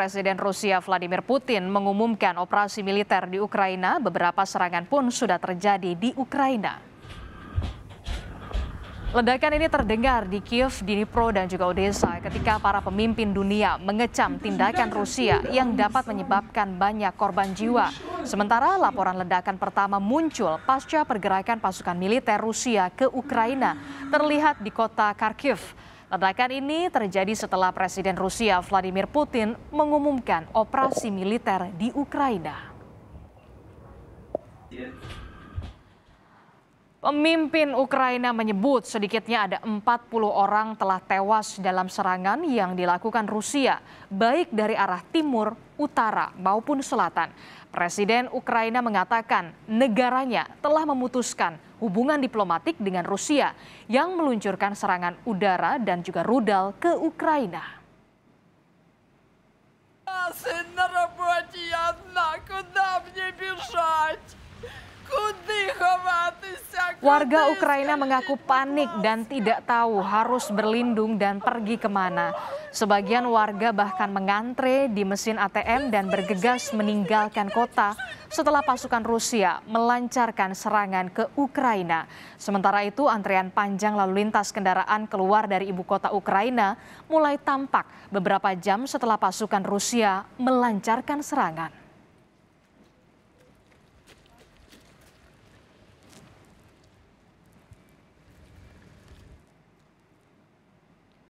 Presiden Rusia Vladimir Putin mengumumkan operasi militer di Ukraina, beberapa serangan pun sudah terjadi di Ukraina. Ledakan ini terdengar di Kiev, Dnipro, dan juga Odessa ketika para pemimpin dunia mengecam tindakan Rusia yang dapat menyebabkan banyak korban jiwa. Sementara laporan ledakan pertama muncul pasca pergerakan pasukan militer Rusia ke Ukraina, terlihat di kota Kharkiv. Ledakan ini terjadi setelah Presiden Rusia Vladimir Putin mengumumkan operasi militer di Ukraina. Pemimpin Ukraina menyebut sedikitnya ada 40 orang telah tewas dalam serangan yang dilakukan Rusia, baik dari arah timur, utara maupun selatan. Presiden Ukraina mengatakan negaranya telah memutuskan hubungan diplomatik dengan Rusia yang meluncurkan serangan udara dan juga rudal ke Ukraina. Ya, Warga Ukraina mengaku panik dan tidak tahu harus berlindung dan pergi kemana. Sebagian warga bahkan mengantre di mesin ATM dan bergegas meninggalkan kota setelah pasukan Rusia melancarkan serangan ke Ukraina. Sementara itu antrean panjang lalu lintas kendaraan keluar dari ibu kota Ukraina mulai tampak beberapa jam setelah pasukan Rusia melancarkan serangan.